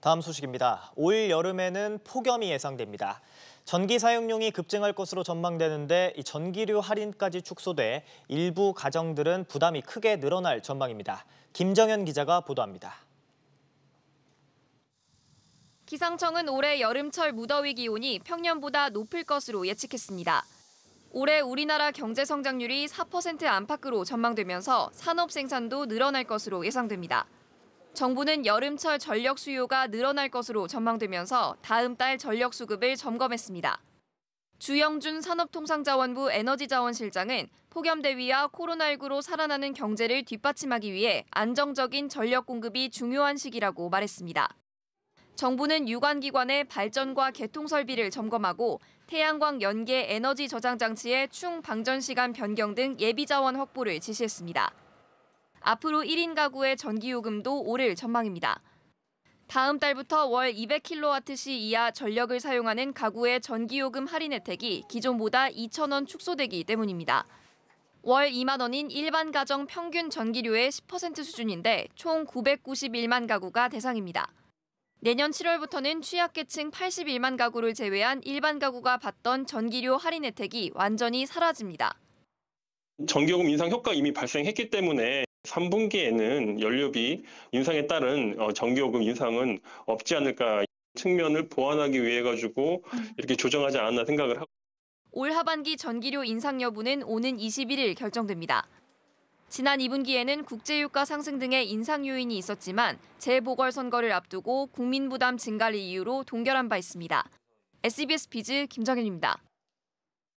다음 소식입니다. 올 여름에는 폭염이 예상됩니다. 전기 사용용이 급증할 것으로 전망되는데 이 전기료 할인까지 축소돼 일부 가정들은 부담이 크게 늘어날 전망입니다. 김정현 기자가 보도합니다. 기상청은 올해 여름철 무더위 기온이 평년보다 높을 것으로 예측했습니다. 올해 우리나라 경제 성장률이 4% 안팎으로 전망되면서 산업 생산도 늘어날 것으로 예상됩니다. 정부는 여름철 전력 수요가 늘어날 것으로 전망되면서 다음 달 전력 수급을 점검했습니다. 주영준 산업통상자원부 에너지자원실장은 폭염대위와 코로나19로 살아나는 경제를 뒷받침하기 위해 안정적인 전력 공급이 중요한 시기라고 말했습니다. 정부는 유관기관의 발전과 개통 설비를 점검하고 태양광 연계 에너지 저장 장치의 충 방전 시간 변경 등 예비 자원 확보를 지시했습니다. 앞으로 1인 가구의 전기요금도 오를 전망입니다. 다음 달부터 월2 0 0 k w 시 이하 전력을 사용하는 가구의 전기요금 할인 혜택이 기존보다 2,000원 축소되기 때문입니다. 월 2만 원인 일반 가정 평균 전기료의 10% 수준인데 총 991만 가구가 대상입니다. 내년 7월부터는 취약계층 81만 가구를 제외한 일반 가구가 받던 전기료 할인 혜택이 완전히 사라집니다. 전기요금 인상 효과 이미 발생했기 때문에 3분기에는 연료비 인상에 따른 전기요금 어, 인상은 없지 않을까 측면을 보완하기 위해 가지고 음. 이렇게 조정하지 않았나 생각을 하고 올 하반기 전기료 인상 여부는 오는 21일 결정됩니다. 지난 2분기에는 국제유가 상승 등의 인상 요인이 있었지만 재보궐선거를 앞두고 국민 부담 증가를 이유로 동결한 바 있습니다. SBS 비즈 김정현입니다.